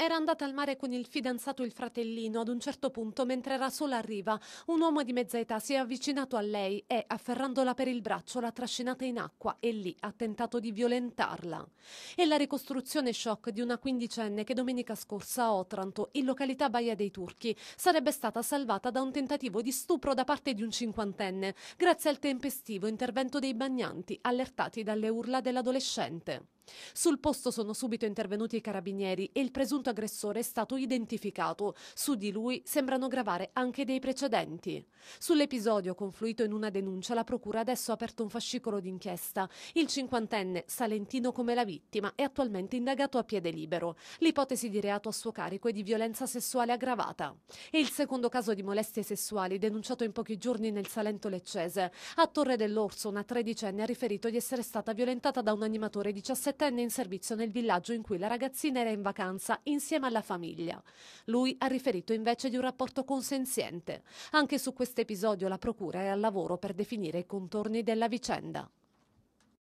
Era andata al mare con il fidanzato e il fratellino. Ad un certo punto, mentre era sola a riva, un uomo di mezza età si è avvicinato a lei e, afferrandola per il braccio, l'ha trascinata in acqua e lì ha tentato di violentarla. È la ricostruzione shock di una quindicenne che domenica scorsa a Otranto, in località Baia dei Turchi, sarebbe stata salvata da un tentativo di stupro da parte di un cinquantenne, grazie al tempestivo intervento dei bagnanti allertati dalle urla dell'adolescente. Sul posto sono subito intervenuti i carabinieri e il presunto aggressore è stato identificato. Su di lui sembrano gravare anche dei precedenti. Sull'episodio confluito in una denuncia, la procura adesso ha aperto un fascicolo d'inchiesta. Il cinquantenne, salentino come la vittima, è attualmente indagato a piede libero. L'ipotesi di reato a suo carico è di violenza sessuale aggravata. E il secondo caso di molestie sessuali denunciato in pochi giorni nel Salento leccese. A Torre dell'Orso una tredicenne ha riferito di essere stata violentata da un animatore 17 diciottenne in servizio nel villaggio in cui la ragazzina era in vacanza insieme alla famiglia. Lui ha riferito invece di un rapporto consenziente. Anche su questo episodio la procura è al lavoro per definire i contorni della vicenda.